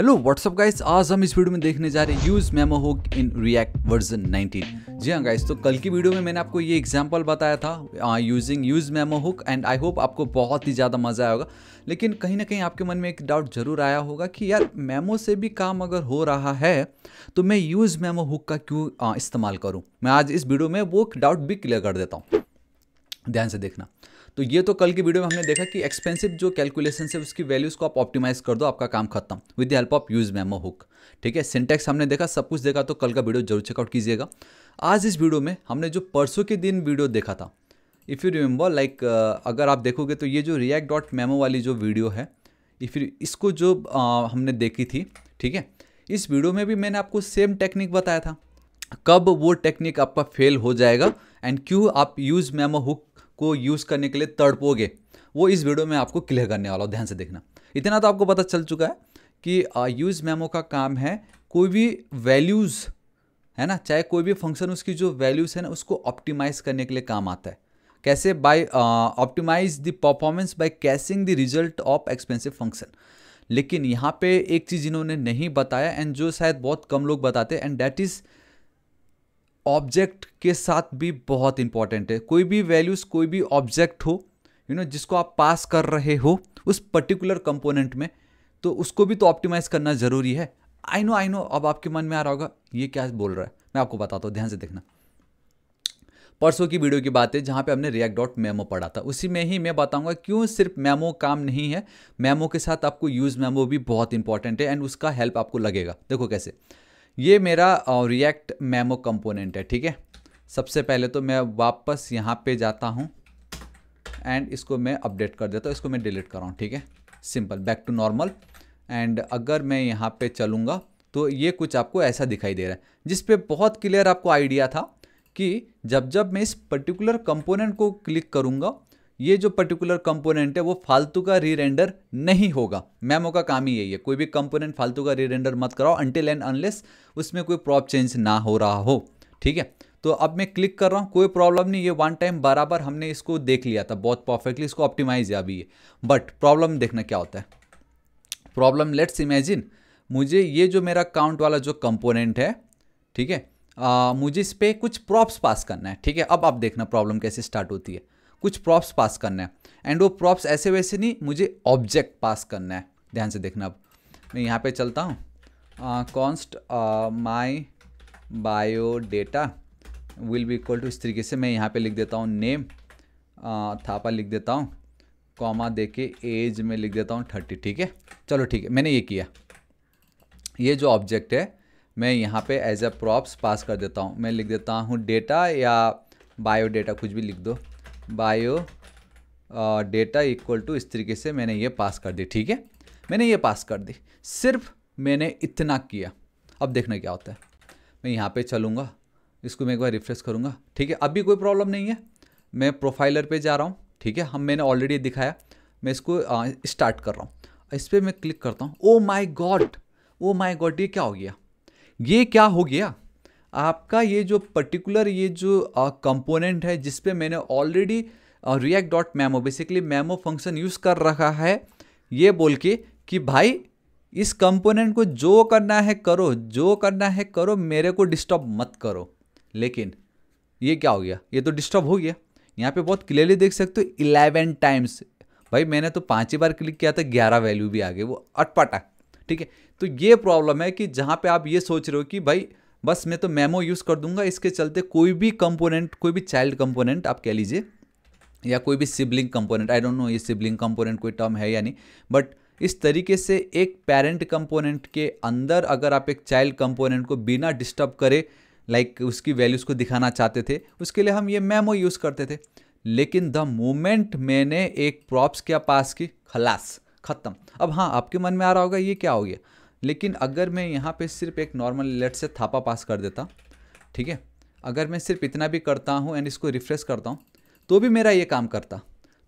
hello what's up guys आज हम इस वीडियो में देखने जा रहे हैं use memo hook in React version 19 जी हाँ गाइस तो कल की वीडियो में मैंने आपको ये एग्जांपल बताया था using use memo hook and I hope आपको बहुत ही ज़्यादा मज़ा आया होगा लेकिन कहीं ना कहीं आपके मन में एक डाउट जरूर आया होगा कि यार मेमो से भी काम अगर हो रहा है तो मैं यूज मेमो हुक का क्यों uh, इस्तेमाल करूँ मैं आज इस वीडियो में वो डाउट भी क्लियर कर देता हूँ ध्यान से देखना तो ये तो कल की वीडियो में हमने देखा कि एक्सपेंसिव जो कैलकुलेशन है उसकी वैल्यूज़ को आप ऑप्टिमाइज कर दो आपका काम खत्म with the help of use memo hook ठीक है सिंटेक्स हमने देखा सब कुछ देखा तो कल का वीडियो जरूर चेकआउट कीजिएगा आज इस वीडियो में हमने जो परसों के दिन वीडियो देखा था इफ़ यू रिमेंबर लाइक अगर आप देखोगे तो ये जो रिएक्ट डॉट मेमो वाली जो वीडियो है फिर इसको जो आ, हमने देखी थी ठीक है इस वीडियो में भी मैंने आपको सेम टेक्निक बताया था कब वो टेक्निक आपका फेल हो जाएगा एंड क्यों आप यूज़ मेमो हुक को यूज़ करने के लिए तड़पोगे वो इस वीडियो में आपको क्लियर करने वाला हूँ ध्यान से देखना इतना तो आपको पता चल चुका है कि यूज़ मेमो का काम है कोई भी वैल्यूज़ है ना चाहे कोई भी फंक्शन उसकी जो वैल्यूज़ है ना उसको ऑप्टिमाइज़ करने के लिए काम आता है कैसे by optimize the performance by caching the result of expensive function लेकिन यहाँ पे एक चीज़ इन्होंने नहीं बताया एंड जो शायद बहुत कम लोग बताते एंड दैट इज़ ऑब्जेक्ट के साथ भी बहुत इंपॉर्टेंट है कोई भी वैल्यूज़ कोई भी ऑब्जेक्ट हो यू you नो know, जिसको आप पास कर रहे हो उस पर्टिकुलर कंपोनेंट में तो उसको भी तो ऑप्टिमाइज करना ज़रूरी है आई नो आई नो अब आपके मन में आ रहा होगा ये क्या बोल रहा है मैं आपको बताता हूँ ध्यान से देखना परसों की वीडियो की बात है जहाँ पे हमने रिएक्ट डॉट मेमो पढ़ा था उसी में ही मैं बताऊंगा क्यों सिर्फ मेमो काम नहीं है मेमो के साथ आपको यूज़ मेमो भी बहुत इंपॉर्टेंट है एंड उसका हेल्प आपको लगेगा देखो कैसे ये मेरा रिएक्ट मेमो कंपोनेंट है ठीक है सबसे पहले तो मैं वापस यहाँ पे जाता हूँ एंड इसको मैं अपडेट कर देता हूँ इसको मैं डिलीट कर रहा हूँ ठीक है simple back to normal and अगर मैं यहाँ पे चलूँगा तो ये कुछ आपको ऐसा दिखाई दे रहा है जिस पे बहुत क्लियर आपको आइडिया था कि जब जब मैं इस पर्टिकुलर कंपोनेंट को क्लिक करूँगा ये जो पर्टिकुलर कंपोनेंट है वो फालतू का रीरेंडर नहीं होगा मैमो का काम ही यही है कोई भी कंपोनेंट फालतू का रीरेंडर मत कराओ अंटिल एंड अनलेस उसमें कोई प्रॉप चेंज ना हो रहा हो ठीक है तो अब मैं क्लिक कर रहा हूँ कोई प्रॉब्लम नहीं ये वन टाइम बराबर हमने इसको देख लिया था बहुत परफेक्टली इसको ऑप्टिमाइज है अभी ये बट प्रॉब्लम देखना क्या होता है प्रॉब्लम लेट्स इमेजिन मुझे ये जो मेरा काउंट वाला जो कंपोनेंट है ठीक है मुझे इस पर कुछ प्रॉप्स पास करना है ठीक है अब आप देखना प्रॉब्लम कैसे स्टार्ट होती है कुछ प्रॉप्स पास करना है एंड वो प्रॉप्स ऐसे वैसे नहीं मुझे ऑब्जेक्ट पास करना है ध्यान से देखना अब मैं यहाँ पे चलता हूँ const my bio data will be equal to इस तरीके से मैं यहाँ पे लिख देता हूँ नेम थापा लिख देता हूँ कॉमा दे के एज में लिख देता हूँ थर्टी ठीक है चलो ठीक है मैंने ये किया ये जो ऑब्जेक्ट है मैं यहाँ पे एज अ प्रॉप्स पास कर देता हूँ मैं लिख देता हूँ डेटा या बायो डेटा कुछ भी लिख दो बायो डेटा इक्वल टू इस तरीके से मैंने ये पास कर दी ठीक है मैंने ये पास कर दी सिर्फ मैंने इतना किया अब देखना क्या होता है मैं यहाँ पे चलूँगा इसको मैं एक बार रिफ्रेश करूँगा ठीक है अभी कोई प्रॉब्लम नहीं है मैं प्रोफाइलर पे जा रहा हूँ ठीक है हम मैंने ऑलरेडी दिखाया मैं इसको स्टार्ट कर रहा हूँ इस पर मैं क्लिक करता हूँ ओ माई गॉड ओ माई गॉड ये क्या हो गया ये क्या हो गया आपका ये जो पर्टिकुलर ये जो कंपोनेंट है जिस पे मैंने already React dot memo basically memo function use कर रखा है ये बोल के कि भाई इस कंपोनेंट को जो करना है करो जो करना है करो मेरे को डिस्टर्ब मत करो लेकिन ये क्या हो गया ये तो डिस्टर्ब हो गया यहाँ पे बहुत क्लियरली देख सकते हो इलेवन टाइम्स भाई मैंने तो पाँच ही बार क्लिक किया था ग्यारह वैल्यू भी आ गई वो अटपटा ठीक है तो ये प्रॉब्लम है कि जहाँ पे आप ये सोच रहे हो कि भाई बस मैं तो मेमो यूज़ कर दूंगा इसके चलते कोई भी कंपोनेंट कोई भी चाइल्ड कंपोनेंट आप कह लीजिए या कोई भी sibling component I don't know ये सिबलिंग कंपोनेंट कोई टर्म है या नहीं बट इस तरीके से एक पेरेंट कंपोनेंट के अंदर अगर आप एक चाइल्ड कंपोनेंट को बिना डिस्टर्ब करे लाइक like उसकी वैल्यूज़ को दिखाना चाहते थे उसके लिए हम ये मेमो यूज़ करते थे लेकिन द मोमेंट मैंने एक प्रॉप्स क्या पास की खलास ख़त्म अब हाँ आपके मन में आ रहा होगा ये क्या हो गया लेकिन अगर मैं यहाँ पे सिर्फ एक नॉर्मल लेट से थापा पास कर देता ठीक है अगर मैं सिर्फ इतना भी करता हूँ एंड इसको रिफ्रेश करता हूँ तो भी मेरा ये काम करता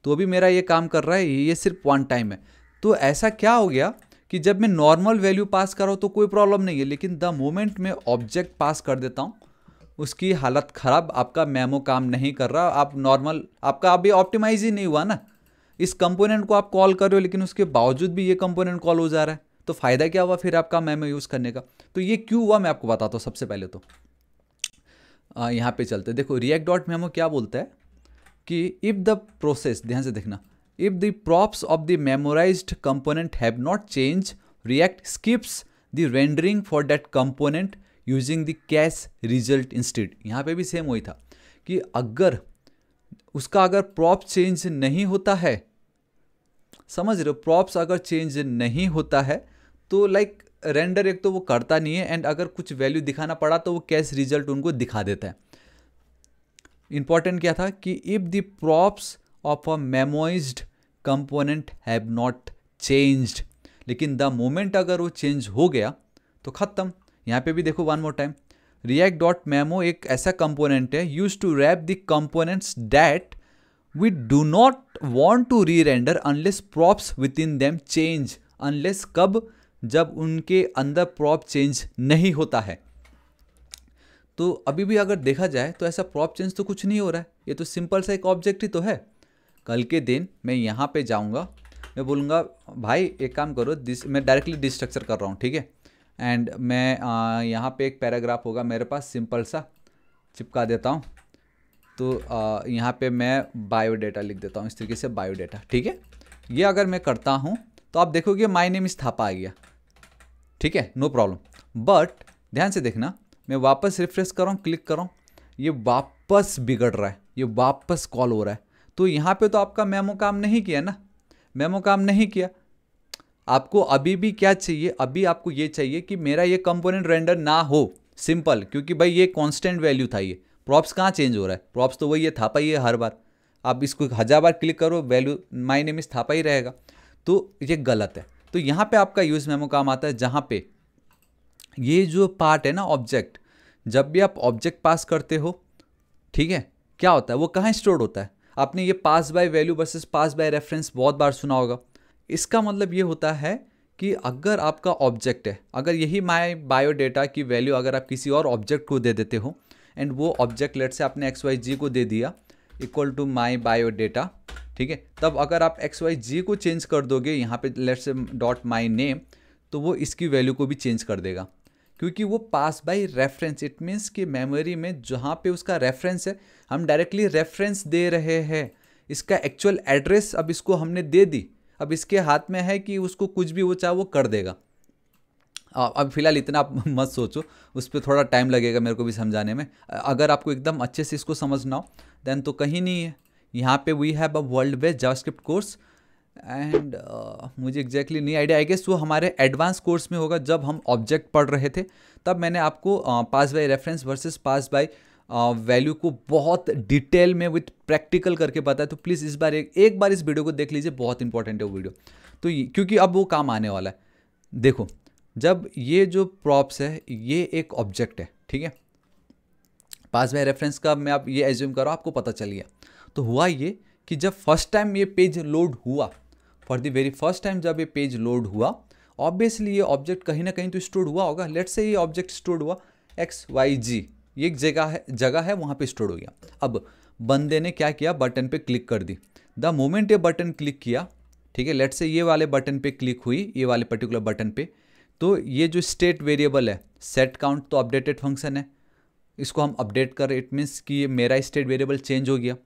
तो भी मेरा ये काम कर रहा है ये सिर्फ वन टाइम है तो ऐसा क्या हो गया कि जब मैं नॉर्मल वैल्यू पास कर रहा हूँ तो कोई प्रॉब्लम नहीं है लेकिन द मोमेंट मैं ऑब्जेक्ट पास कर देता हूँ उसकी हालत ख़राब आपका मेमो काम नहीं कर रहा आप नॉर्मल आपका अभी ऑप्टिमाइज ही नहीं हुआ ना इस कंपोनेंट को आप कॉल कर रहे हो लेकिन उसके बावजूद भी ये कंपोनेंट कॉल हो जा रहा है तो फ़ायदा क्या हुआ फिर आपका मैम यूज़ करने का तो ये क्यों हुआ मैं आपको बताता हूँ सबसे पहले तो आ, यहाँ पे चलते देखो रिएक्ट डॉट मेमो क्या बोलता है कि इफ़ द प्रोसेस ध्यान से देखना if the props of the memorize component have not change React skips the rendering for that component using the cache result instead यहाँ पे भी सेम वही था कि अगर उसका अगर प्रॉप चेंज नहीं होता है समझ रहे हो प्रॉप्स अगर चेंज नहीं होता है तो लाइक रेंडर एक तो वो करता नहीं है एंड अगर कुछ वैल्यू दिखाना पड़ा तो वो कैश रिजल्ट उनको दिखा देता है इंपॉर्टेंट क्या था कि if the props of a memoized component have not changed लेकिन द मोमेंट अगर वो चेंज हो गया तो ख़त्म यहाँ पे भी देखो one more time React dot memo एक ऐसा कंपोनेंट है use to wrap the components that we do not want to rerender unless props within them change unless कब जब उनके अंदर प्रॉप चेंज नहीं होता है तो अभी भी अगर देखा जाए तो ऐसा प्रॉप चेंज तो कुछ नहीं हो रहा है ये तो सिंपल सा एक ऑब्जेक्ट ही तो है कल के दिन मैं यहाँ पे जाऊँगा मैं बोलूँगा भाई एक काम करो दिस मैं डायरेक्टली डिस्ट्रक्चर कर रहा हूँ ठीक है एंड मैं आ, यहाँ पे एक पैराग्राफ होगा मेरे पास सिंपल सा चिपका देता हूँ तो आ, यहाँ पे मैं बायोडेटा लिख देता हूँ इस तरीके से बायोडेटा ठीक है ये अगर मैं करता हूँ तो आप देखोगे माई नेम इस थापा आ गया ठीक है नो प्रॉब्लम बट ध्यान से देखना मैं वापस रिफ्रेश कर रहा हूँ क्लिक कर रहा हूँ ये वापस बिगड़ रहा है ये वापस कॉल हो रहा है तो यहाँ पे तो आपका मेमो काम नहीं किया ना मेमो काम नहीं किया आपको अभी भी क्या चाहिए अभी आपको ये चाहिए कि मेरा ये कंपोनेंट रेंडर ना हो सिंपल क्योंकि भाई ये कांस्टेंट वैल्यू था ये प्रॉप्स कहाँ चेंज हो रहा है प्रॉप्स तो वही है थापा ही है हर बार आप इसको हज़ार बार क्लिक करो value my name is Thapa ही रहेगा तो ये गलत है तो यहाँ पे आपका यूज़ मेमो काम आता है जहाँ पे ये जो पार्ट है ना ऑब्जेक्ट जब भी आप ऑब्जेक्ट पास करते हो ठीक है क्या होता है वो कहाँ स्टोर होता है आपने ये pass by value versus pass by reference बहुत बार सुना होगा इसका मतलब ये होता है कि अगर आपका ऑब्जेक्ट है अगर यही माई डेटा की वैल्यू अगर आप किसी और ऑब्जेक्ट को दे देते हो एंड वो ऑब्जेक्ट लेट से आपने एक्स वाई जी को दे दिया equal to my bio data ठीक है तब अगर आप एक्स वाई जी को चेंज कर दोगे यहाँ पे लेट से डॉट माई नेम तो वो इसकी वैल्यू को भी चेंज कर देगा क्योंकि वो pass by reference it means कि मेमोरी में जहाँ पे उसका रेफरेंस है हम डायरेक्टली रेफरेंस दे रहे हैं इसका एक्चुअल एड्रेस अब इसको हमने दे दी अब इसके हाथ में है कि उसको कुछ भी वो चाहे वो कर देगा अब फिलहाल इतना आप मत सोचो उस पर थोड़ा टाइम लगेगा मेरे को भी समझाने में अगर आपको एकदम अच्छे से इसको समझना हो देन तो कहीं नहीं है यहाँ पे we have a world best JavaScript course and uh, मुझे एग्जैक्टली नहीं आइडिया आई गेस वो हमारे एडवांस कोर्स में होगा जब हम ऑब्जेक्ट पढ़ रहे थे तब मैंने आपको pass by reference versus pass by value को बहुत डिटेल में विथ प्रैक्टिकल करके बताया तो प्लीज़ इस बार एक एक बार इस वीडियो को देख लीजिए बहुत इंपॉर्टेंट है वो वीडियो तो क्योंकि अब वो काम आने वाला है देखो जब ये जो प्रॉप्स है ये एक ऑब्जेक्ट है ठीक है पास में रेफरेंस का मैं आप ये एज्यूम करो आपको पता चल गया तो हुआ ये कि जब फर्स्ट टाइम ये पेज लोड हुआ for the very first time जब ये पेज लोड हुआ ऑब्वियसली ये ऑब्जेक्ट कहीं ना कहीं तो स्टोर हुआ होगा लेट से ये ऑब्जेक्ट स्टोर हुआ एक्स वाई जी ये एक जगह है जगह है वहाँ पे स्टोर हो गया अब बंदे ने क्या किया बटन पे क्लिक कर दी द मोमेंट ये बटन क्लिक किया ठीक है लेट से ये वाले बटन पे क्लिक हुई ये वाले पर्टिकुलर बटन पे तो ये जो स्टेट वेरिएबल है सेट काउंट तो अपडेटेड फंक्शन है इसको हम अपडेट कर इट मीन्स कि ये मेरा स्टेट वेरिएबल चेंज हो गया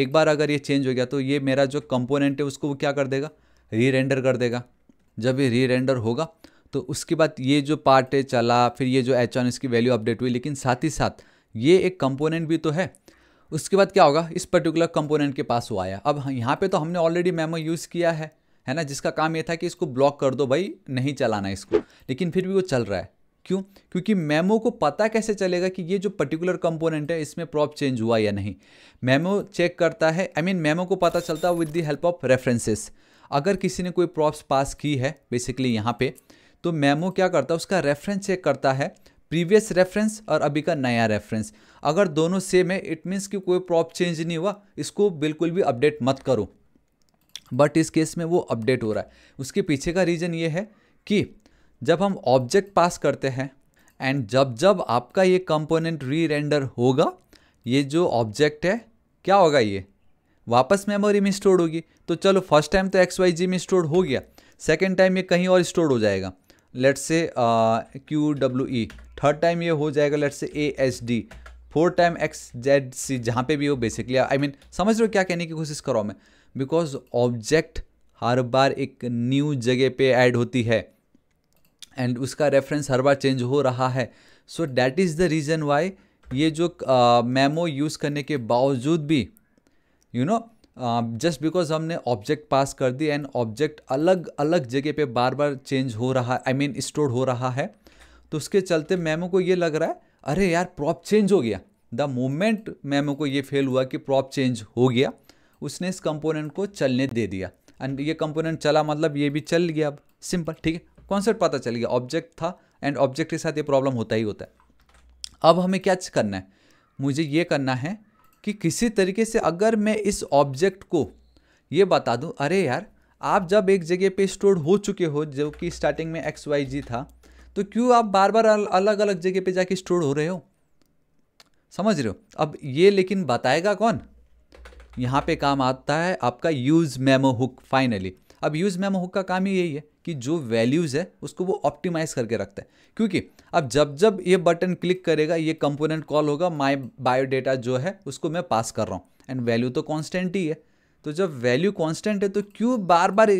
एक बार अगर ये चेंज हो गया तो ये मेरा जो कंपोनेंट है उसको वो क्या कर देगा री रेंडर कर देगा जब ये री रेंडर होगा तो उसके बाद ये जो पार्ट है चला फिर ये जो एच ऑन इसकी वैल्यू अपडेट हुई लेकिन साथ ही साथ ये एक कंपोनेंट भी तो है उसके बाद क्या होगा इस पर्टिकुलर कंपोनेंट के पास वो आया अब हाँ, यहाँ पे तो हमने ऑलरेडी मेमो यूज़ किया है है ना जिसका काम ये था कि इसको ब्लॉक कर दो भाई नहीं चलाना इसको लेकिन फिर भी वो चल रहा है क्यों क्योंकि मेमो को पता कैसे चलेगा कि ये जो पर्टिकुलर कंपोनेंट है इसमें प्रॉप चेंज हुआ या नहीं मेमो चेक करता है आई मीन मेमो को पता चलता है with the help of references अगर किसी ने कोई प्रॉप्स पास की है बेसिकली यहाँ पे तो मेमो क्या करता है उसका रेफरेंस चेक करता है प्रीवियस रेफरेंस और अभी का नया रेफरेंस अगर दोनों सेम है इट मीन्स कि कोई प्रॉप चेंज नहीं हुआ इसको बिल्कुल भी अपडेट मत करो बट इस केस में वो अपडेट हो रहा है उसके पीछे का रीज़न ये है कि जब हम ऑब्जेक्ट पास करते हैं एंड जब जब आपका ये कंपोनेंट री रेंडर होगा ये जो ऑब्जेक्ट है क्या होगा ये वापस मेमोरी में स्टोर होगी तो चलो फर्स्ट टाइम तो एक्स वाई जी में स्टोर हो गया सेकेंड टाइम ये कहीं और स्टोर हो जाएगा let's say Q W E third time ये हो जाएगा let's say A S D fourth time X Z C जहाँ पे भी हो बेसिकली आई मीन समझ रहे हो क्या कहने की कोशिश करो मैं बिकॉज ऑब्जेक्ट हर बार एक न्यू जगह पे ऐड होती है एंड उसका रेफरेंस हर बार चेंज हो रहा है so that is the reason why ये जो मेमो uh, यूज़ करने के बावजूद भी यू नो जस्ट बिकॉज हमने ऑब्जेक्ट पास कर दी एंड ऑब्जेक्ट अलग अलग जगह पे बार बार चेंज हो रहा आई मीन स्टोर हो रहा है तो उसके चलते मेमो को ये लग रहा है अरे यार प्रॉप चेंज हो गया द मोमेंट मेमो को ये फेल हुआ कि प्रॉप चेंज हो गया उसने इस कंपोनेंट को चलने दे दिया एंड ये कंपोनेंट चला मतलब ये भी चल गया अब सिंपल ठीक है कॉन्सेप्ट पता चल गया ऑब्जेक्ट था एंड ऑब्जेक्ट के साथ ये प्रॉब्लम होता ही होता है अब हमें क्या करना है मुझे ये करना है कि किसी तरीके से अगर मैं इस ऑब्जेक्ट को ये बता दूं अरे यार आप जब एक जगह पे स्टोर हो चुके हो जो कि स्टार्टिंग में एक्स वाई जी था तो क्यों आप बार बार अलग अलग जगह पे जाके स्टोर हो रहे हो समझ रहे हो अब ये लेकिन बताएगा कौन यहाँ पे काम आता है आपका यूज़ मेमो हुक फाइनली अब यूज़ मैम हुक का काम ही यही है कि जो वैल्यूज़ है उसको वो ऑप्टिमाइज़ करके रखता है क्योंकि अब जब जब ये बटन क्लिक करेगा ये कंपोनेंट कॉल होगा माई बायोडेटा जो है उसको मैं पास कर रहा हूँ एंड वैल्यू तो कॉन्स्टेंट ही है तो जब वैल्यू कॉन्स्टेंट है तो क्यों बार बार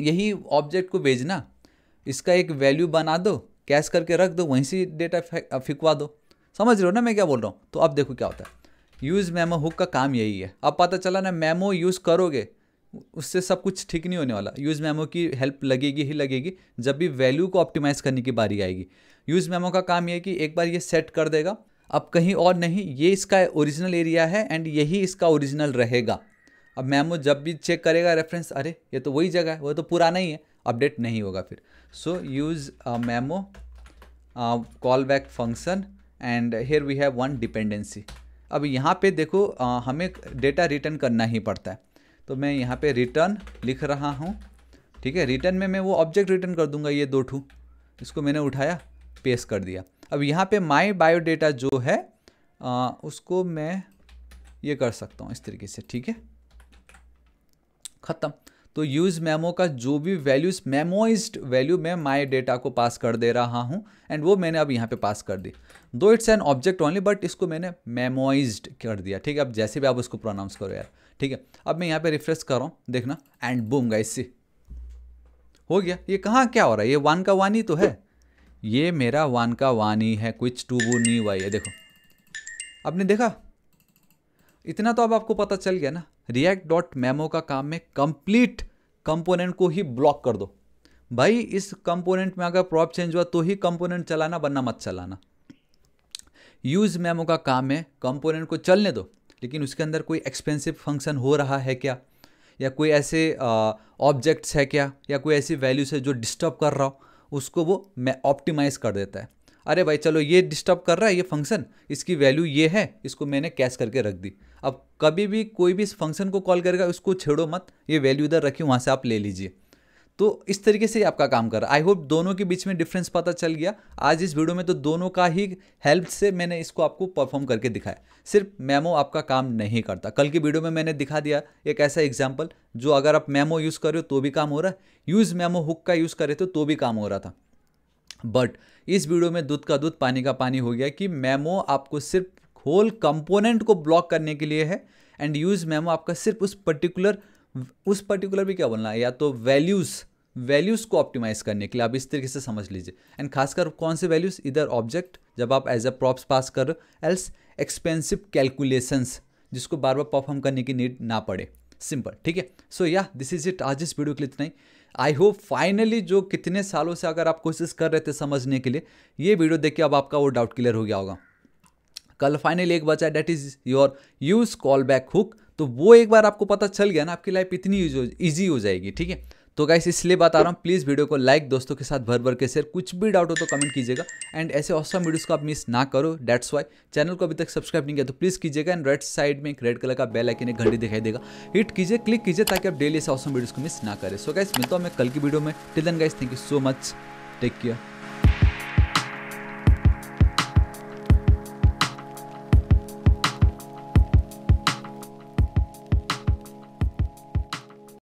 यही ऑब्जेक्ट को भेजना इसका एक वैल्यू बना दो कैश करके रख दो वहीं से डेटा फिकवा दो समझ रहे हो ना मैं क्या बोल रहा हूँ तो अब देखो क्या होता है यूज़ मेमो हुक का काम यही है अब पता चला ना मेमो यूज़ करोगे उससे सब कुछ ठीक नहीं होने वाला यूज़ मेमो की हेल्प लगेगी ही लगेगी जब भी वैल्यू को ऑप्टिमाइज़ करने की बारी आएगी यूज़ मेमो का काम यह कि एक बार ये सेट कर देगा अब कहीं और नहीं ये इसका ओरिजिनल एरिया है एंड यही इसका ओरिजिनल रहेगा अब मैमो जब भी चेक करेगा रेफरेंस अरे ये तो वही जगह है वो तो पुराना ही है अपडेट नहीं होगा फिर so use uh, memo callback function and here we have one dependency अब यहाँ पे देखो uh, हमें डेटा रिटर्न करना ही पड़ता है तो मैं यहाँ पे रिटर्न लिख रहा हूँ ठीक है रिटर्न में मैं वो ऑब्जेक्ट रिटर्न कर दूंगा ये दो ठू इसको मैंने उठाया पेस्ट कर दिया अब यहाँ पे माई बायोडेटा जो है आ, उसको मैं ये कर सकता हूँ इस तरीके से ठीक है ख़त्म तो यूज़ मेमो का जो भी वैल्यूज मेमोइज वैल्यू मैं माई डेटा को पास कर दे रहा हूँ एंड वो मैंने अब यहाँ पे पास कर दी दो it's an object only but इसको मैंने मेमोइज कर दिया ठीक है अब जैसे भी आप उसको प्रोनाउंस करो यार ठीक है अब मैं यहाँ पे रिफ्रेश कर रहा हूँ देखना एंड बूम गाइस सी हो गया ये कहाँ क्या हो रहा है ये वन का वन ही तो है ये मेरा वन का वन ही है कुछ टू तो वो नहीं हुआ ये देखो आपने देखा इतना तो अब आपको पता चल गया ना रिएक्ट डॉट मेमो का काम में कंप्लीट कंपोनेंट को ही ब्लॉक कर दो भाई इस कंपोनेंट में अगर प्रॉप चेंज हुआ तो ही कंपोनेंट चलाना वरना मत चलाना यूज़ मेमो का काम है कंपोनेंट को चलने दो लेकिन उसके अंदर कोई एक्सपेंसिव फंक्शन हो रहा है क्या या कोई ऐसे ऑब्जेक्ट्स है क्या या कोई ऐसी वैल्यूज है जो डिस्टर्ब कर रहा हो उसको वो मैं ऑप्टिमाइज़ कर देता है अरे भाई चलो ये डिस्टर्ब कर रहा है ये फंक्शन इसकी वैल्यू ये है इसको मैंने कैश करके रख दी अब कभी भी कोई भी इस फंक्शन को कॉल करेगा उसको छेड़ो मत ये वैल्यू इधर रखी वहाँ से आप ले लीजिए तो इस तरीके से आपका काम कर रहा आई होप दोनों के बीच में डिफरेंस पता चल गया आज इस वीडियो में तो दोनों का ही हेल्प से मैंने इसको आपको परफॉर्म करके दिखाया सिर्फ मेमो आपका काम नहीं करता कल की वीडियो में मैंने दिखा दिया एक ऐसा एग्जाम्पल जो अगर आप मेमो यूज़ कर रहे हो तो भी काम हो रहा है यूज़ मेमो हुक का यूज़ कर रहे थे तो भी काम हो रहा था बट इस वीडियो में दूध का दूध पानी का पानी हो गया कि मेमो आपको सिर्फ होल कंपोनेंट को ब्लॉक करने के लिए है एंड यूज मेमो आपका सिर्फ उस पर्टिकुलर उस पर्टिकुलर भी क्या बोलना है या तो वैल्यूज़ वैल्यूज़ को ऑप्टिमाइज करने के लिए आप इस तरीके से समझ लीजिए एंड खासकर कौन से वैल्यूज़ इधर ऑब्जेक्ट जब आप एज अ प्रॉप्स पास कर रहे हो एल्स एक्सपेंसिव कैलकुलेशंस जिसको बार बार परफॉर्म करने की नीड ना पड़े सिंपल ठीक है सो या दिस इज इट आज इस वीडियो के लिए इतना ही आई होप फाइनली जो कितने सालों से अगर आप कोशिश कर रहे थे समझने के लिए ये वीडियो देख के अब आपका वो डाउट क्लियर हो गया होगा कल फाइनली एक बचा that is your use callback hook तो वो एक बार आपको पता चल गया ना आपकी लाइफ इतनी ईजी हो जाएगी ठीक है तो गाइस इसलिए बता रहा हूँ प्लीज़ वीडियो को लाइक दोस्तों के साथ भर भर के शेयर कुछ भी डाउट हो तो कमेंट कीजिएगा एंड ऐसे औसम वीडियोस को आप मिस ना करो डेट्स वाई चैनल को अभी तक सब्सक्राइब नहीं किया तो प्लीज़ कीजिएगा एंड राइट साइड में एक रेड कलर का बेल आइकन एक घंटी दिखाई देगा हिट कीजिए क्लिक कीजिए ताकि आप डेली ऐसे औसम वीडियोज़ को मिस ना करें सो गाइस मिलता हूँ मैं कल की वीडियो में till then guys thank you so much take care